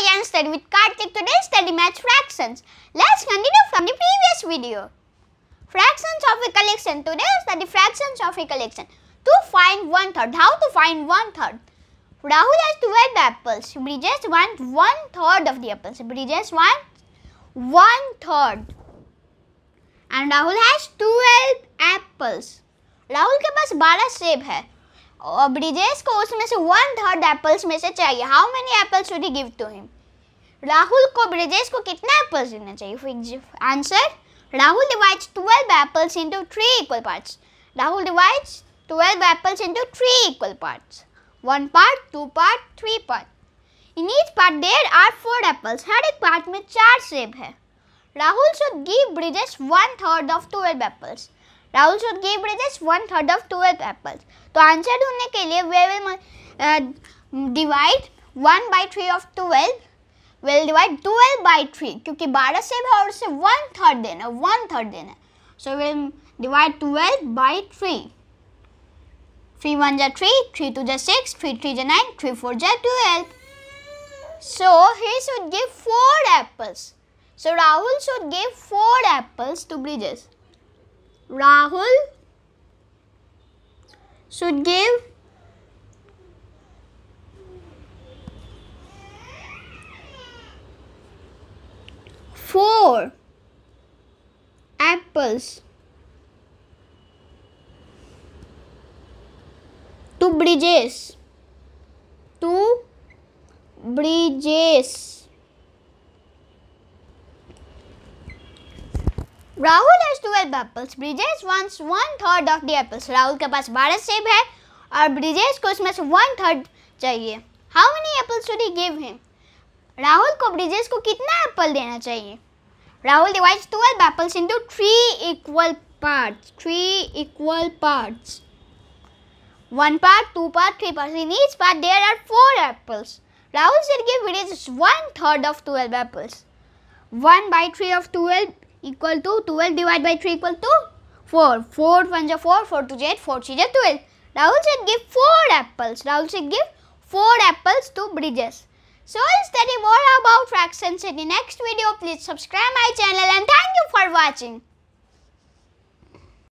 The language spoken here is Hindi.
Hi, I am Study with Karthik. Today study match fractions. Let's continue from the previous video. Fractions of a collection. Today study fractions of a collection. To find one third. How to find one third? Rahul has 12 apples. Bridges wants one third of the apples. Bridges wants one third. And Rahul has 12 apples. Rahul ke pas 12 सेब hai. ब्रिजेश को उसमें से वन थर्ड एप्पल्स में से चाहिए how many apples would he give to him Rahul को ब्रिजेश को कितना एप्पल्स देना चाहिए answer Rahul divides twelve apples into three equal parts Rahul divides twelve apples into three equal parts one part two part three part in each part there are four apples हर एक पार्ट में चार सेब है Rahul should give Brijesh one third of twelve apples Rahul should give Brijesh one third of twelve apples तो आंसर ढूंढने के लिए we will divide one by three of twelve will divide twelve by three क्योंकि बारह से भी और उसे वन थर्ड देना है वन थर्ड देना है so will divide twelve by three three one जै थ्री थ्री टू जै सिक्स थ्री थ्री जै नाइन थ्री फोर जै twelve so he should give four apples so Rahul should give four apples to bridges Rahul should give four apples to bridges to bridges Rahul has twelve apples Brijesh wants one third of the apples Rahul के पास बारह सेब है और ब्रिजेश को इसमें से वन थर्ड चाहिए how many apples should he give him Rahul को ब्रिजेश को कितना एप्पल देना चाहिए Rahul divides twelve apples into three equal parts three equal parts one part two part three part in each part there are four apples Rahul सिर्फ Brijesh one third of twelve apples one by three of twelve equal to 12 divided by 3 equal to 4. 4 1 4, 4 2 8, 4 3 12. Rahul said give 4 apples. Rahul said give 4 apples to Bridges. So I'll study more about fractions in the next video. Please subscribe my channel and thank you for watching.